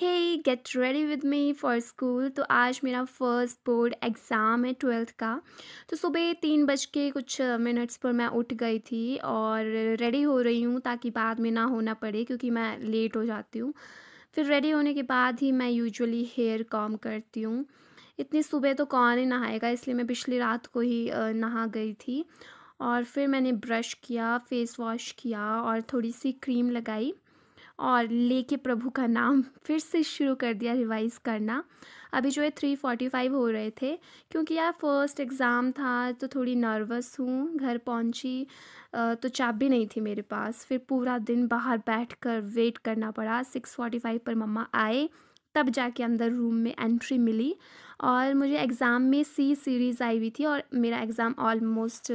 hey get ready with me for school तो आज मेरा फर्स्ट बोर्ड एग्ज़ाम है ट्वेल्थ का तो सुबह तीन बज के कुछ मिनट्स पर मैं उठ गई थी और रेडी हो रही हूँ ताकि बाद में ना होना पड़े क्योंकि मैं लेट हो जाती हूँ फिर रेडी होने के बाद ही मैं यूजुअली हेयर कॉम करती हूँ इतनी सुबह तो कौन ही नहाएगा इसलिए मैं पिछली रात को ही नहा गई थी और फिर मैंने ब्रश किया फेस वॉश किया और थोड़ी सी क्रीम लगाई और लेके प्रभु का नाम फिर से शुरू कर दिया रिवाइज़ करना अभी जो है थ्री फोर्टी फाइव हो रहे थे क्योंकि यार फर्स्ट एग्ज़ाम था तो थोड़ी नर्वस हूँ घर पहुँची तो चाबी नहीं थी मेरे पास फिर पूरा दिन बाहर बैठ कर वेट करना पड़ा सिक्स फोर्टी फाइव पर मम्मा आए तब जाके अंदर रूम में एंट्री मिली और मुझे एग्ज़ाम में सी सीरीज़ आई हुई थी और मेरा एग्ज़ाम ऑलमोस्ट